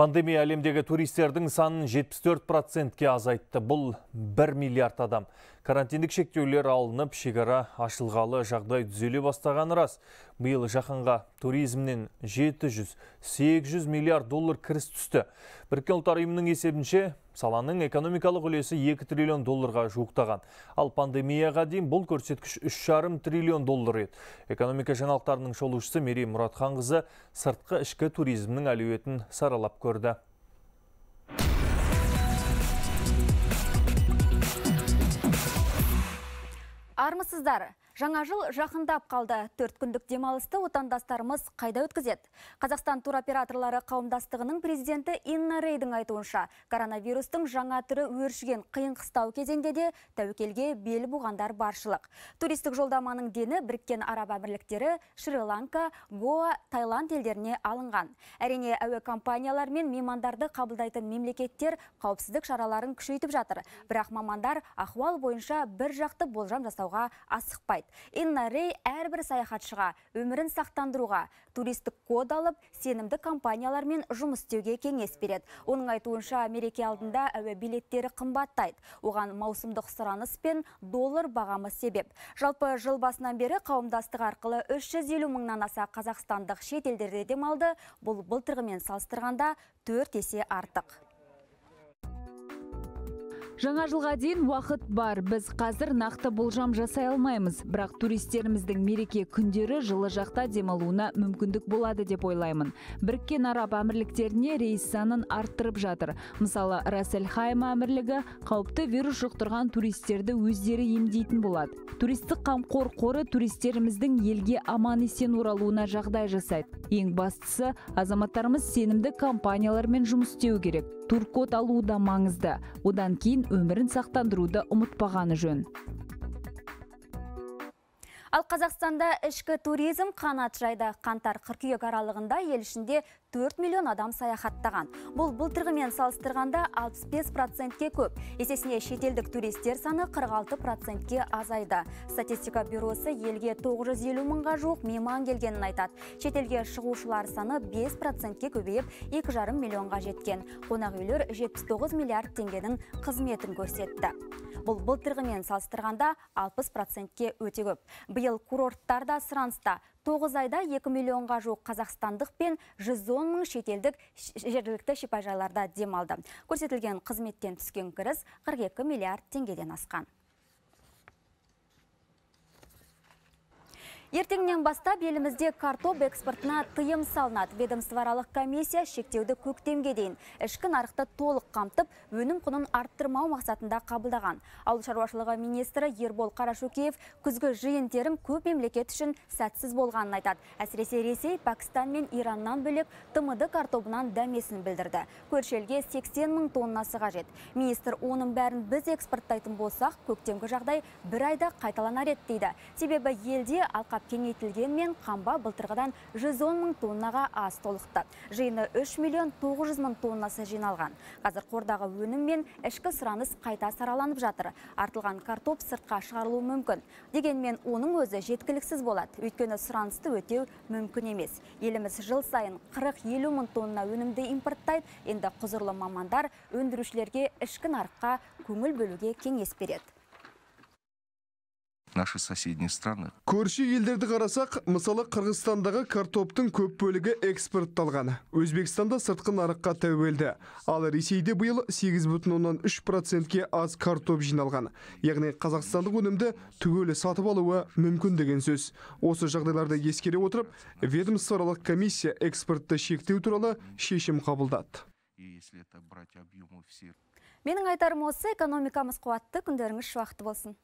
Пандемия әлемдегі туристердің санын 74 процентке азайтты. Бұл 1 миллиард адам. Карантиндік шектеулер алынып, шекара ашылғалы жағдай түзеле бастаған рас. Биыл жақынға туризмнен 700-800 миллиард доллар кіріс түсті. Біріккен ұлттар ұйымының есебінше саланың экономикалық үлесі 2 триллион долларға жуықтаған. Ал пандемияға дейін бұл көрсеткіш 3,5 триллион доллар еді. Экономика жаңалықтарының шолушысы Мерей Мұратханқызы сыртқы ішкі туризмнің әлеуетін саралап көрді. бармысыздар Жаңа жыл жақындап қалды. Төрт күндік демалысты отандастарымыз қайда өткізеді? Қазақстан туроператорлары қауымдастығының президенті Инна Рейдің айтуынша, коронавирустың жаңа түрі өршіген қиын қыстау кезеңде де тәуекелге бел буғандар баршылық. Туристік жолдаманың дені біріккен араб әмірліктері Шри-Ланка, Гоа, Таиланд елдеріне алынған. Әрине әуе компаниялар мен меймандарды қабылдайтын мемлекеттер қауіпсіздік шараларын күшейтіп жатыр. Бірақ мамандар ахуал бойынша бір жақты болжам жасауға асықпайды Инна Рей әрбір саяхатшыға өмірін сақтандыруға туристік код алып, сенімді компаниялармен жұмыс істеуге кеңес береді. Оның айтуынша Америка алдында әуе билеттері қымбаттайды. Оған маусымдық сұраныс пен доллар бағамы себеп. Жалпы жыл басынан бері қауымдастық арқылы 350 мыңнан аса қазақстандық шетелдерде демалды. Бұл былтырғымен салыстырғанда 4 есе артық жаңа жылға дейін уақыт бар біз қазір нақты болжам жасай алмаймыз бірақ туристеріміздің мереке күндері жылы жақта демалуына мүмкіндік болады деп ойлаймын біріккен араб әмірліктеріне рейс санын арттырып жатыр мысалы рас эль әмірлігі қауіпті вирус жұқтырған туристерді өздері емдейтін болады туристік қамқор қоры туристеріміздің елге аман есен оралуына жағдай жасайды ең бастысы азаматтарымыз сенімді компаниялармен жұмыс істеу керек туркод алуы да маңызды одан кейін өмірін сақтандыруды ұмытпағаны жөн Ал Қазақстанда ішкі туризм қанат жайды қантар 42 аралығында ел ішінде 4 миллион адам саяхаттаған. Бұл былтырғымен салыстырғанда 65 процентке көп. Есесіне шетелдік туристер саны 46 процентке азайды. Статистика бюросы елге 950 мыңға жоқ мейман келгенін айтады. Шетелге шығушылар саны 5 процентке көбейіп, 2,5 миллионға жеткен. Қонақ үйлер 79 миллиард теңгенің қызметін көрсетті. Бұл былтырғымен салыстырғанда 60 процентке өте көп. Биыл курорттарда сұраныста 9 айда 2 миллионға жоқ қазақстандық пен 110 мың шетелдік жергілікті шипажайларда демалды. Көрсетілген қызметтен түскен кіріс 42 миллиард теңгеден асқан. Ертеңнен бастап елімізде картоп экспортына тыйым салынады. Ведомствоаралық комиссия шектеуді көктемге дейін ішкі нарықты толық қамтып, өнім құнын арттырмау мақсатында қабылдаған. Ауыл шаруашылығы министрі Ербол Қарашукеев күзгі жиынтерім көп мемлекет үшін сәтсіз болғанын айтады. Әсіресе Ресей, Пакистан мен Ираннан бөлек тымыды картобынан дәмесін білдірді. Көршелге 80 мың тоннасы қажет. Министр оның бәрін біз экспорттайтын болсақ, көктемгі жағдай бір айда қайталанар еді дейді. Себебі елде алқа мен қамба бұлтырғыдан 110 мүн тоннаға аз толықты. Жиыны 3 миллион 900 мүн тоннасы жиналған. Қазір қордағы өнім мен ішкі сұраныс қайта сараланып жатыр. Артылған картоп сыртқа шығарылуы мүмкін. Дегенмен оның өзі жеткіліксіз болады. Өйткені сұранысты өтеу мүмкін емес. Еліміз жыл сайын 40-50 мүн тонна өнімді импорттайды. Енді құзырлы мамандар өндірушілерге ішкі арқа көңіл бөлуге кеңес береді наши соседние страны. Көрші елдерді қарасақ, мысалы Қырғызстандағы картоптың көп бөлігі экспортталған. Өзбекстанда сыртқы нарыққа тәуелді, ал Ресейде биыл 8,3 ке аз картоп жиналған. Яғни Қазақстандық өнімді түгелі сатып алуы мүмкін деген сөз. Осы жағдайларды ескере отырып, ведомствоаралық комиссия экспортты шектеу туралы шешім қабылдады. Менің айтарым осы, экономикамыз қуатты, күндеріңіз шуақты болсын.